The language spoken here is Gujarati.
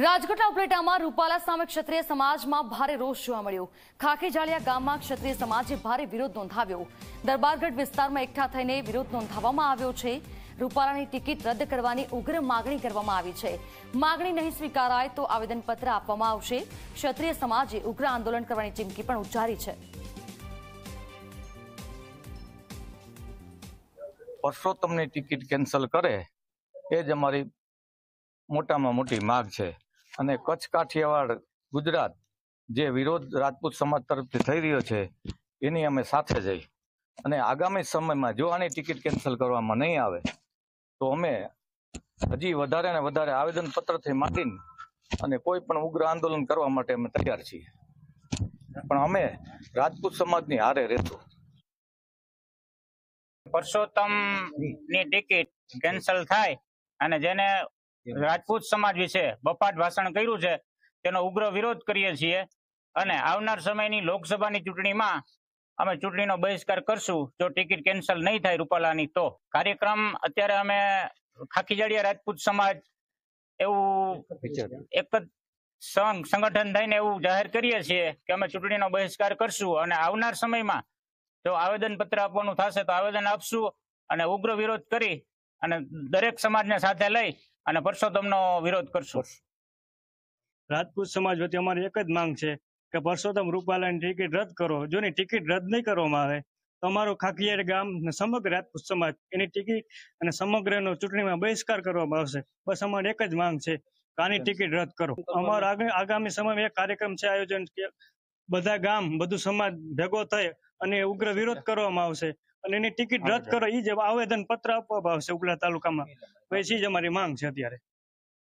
રાજકોટ ઉપલેટામાં રૂપાલા સામે ક્ષત્રિય સમાજમાં ભારે રોષ જોવા મળ્યો ખાખેજાળિયા ગામમાં ક્ષત્રિય સમાજે ભારે વિરોધ નોંધાવ્યો દરબારગઢ વિસ્તારમાં એકઠા થઈને વિરોધ નોંધાવવામાં આવ્યો છે રૂપાલાની ટિકિટ રદ કરવાની ઉગ્ર માગણી કરવામાં આવી છે માગણી નહીં સ્વીકારાય તો આવેદનપત્ર આપવામાં આવશે ક્ષત્રિય સમાજે ઉગ્ર આંદોલન કરવાની ચીમકી પણ ઉચ્ચારી છે તમને ટિકિટ કેન્સલ કરે એ જ અમારી મોટામાં મોટી માગ છે અને કચ્છ કાઠિયાવાડ ગુજરાત જે વિરોધ રાજપૂત સમાજ તરફથી થઈ રહ્યો છે એની અમે સાથે જઈ અને આગામી સમયમાં જો આની ટિકિટ કેન્સલ કરવામાં નહીં આવે તો અમે હજી વધારે ને વધારે આવેદનપત્રથી માંડીને અને કોઈ પણ ઉગ્ર આંદોલન કરવા માટે અમે તૈયાર છીએ પણ અમે રાજપૂત સમાજની હારે રહેશું પરસોત્તમ ની ટિકિટ કેન્સલ થાય અને જેને રાજપૂત સમાજ વિશે બપાટ ભાષણ કર્યું છે તેનો ઉગ્ર વિરોધ કરીએ છીએ અને આવનાર સમયની લોકસભાની ચૂંટણીમાં અમે ચૂંટણીનો બહિષ્કાર કરશું જો ટિકિટ કેન્સલ નહીં થાય રૂપાલાની તો કાર્યક્રમ અત્યારે અમે ખાકીજાડિયા રાજપૂત સમાજ એવું એક જ સંગઠન થઈને એવું જાહેર કરીએ છીએ કે અમે ચૂંટણીનો બહિષ્કાર કરશું અને આવનાર સમયમાં જો આવેદન પત્ર આપવાનું થશે તો આવેદન આપશું અને ઉગ્ર વિરોધ કરી અને દરેક સમાજને સાથે લઈ અને પરસોત્તમનો વિરોધ કરશું રાજપૂત સમાજ વતી અમારી એક જ માંગ છે કે પરસોત્તમ રૂપાલાની ટિકિટ રદ કરો જો ની ટિકિટ રદ નહીં કરવામાં આવે તો અમારું ખાકિયાર ગામ સમગ્ર રાજપૂત સમાજ એની ટિકિટ અને સમગ્રનો ચૂંટણીમાં બહિષ્કાર કરવામાં આવશે બસ અમારી એક જ માંગ છે કાની ટિકિટ રદ કરો અમારો આગામી સમયમાં એક કાર્યક્રમ છે આયોજન બધા ગામ બધું સમાજ ભેગો થઈ અને ઉગ્ર વિરોધ કરવામાં આવશે અને એની ટિકિટ રદ કરો એ જ આવેદન પત્ર આપવામાં આવશે ઉપલા તાલુકામાં બસ એ જ અમારી માંગ છે અત્યારે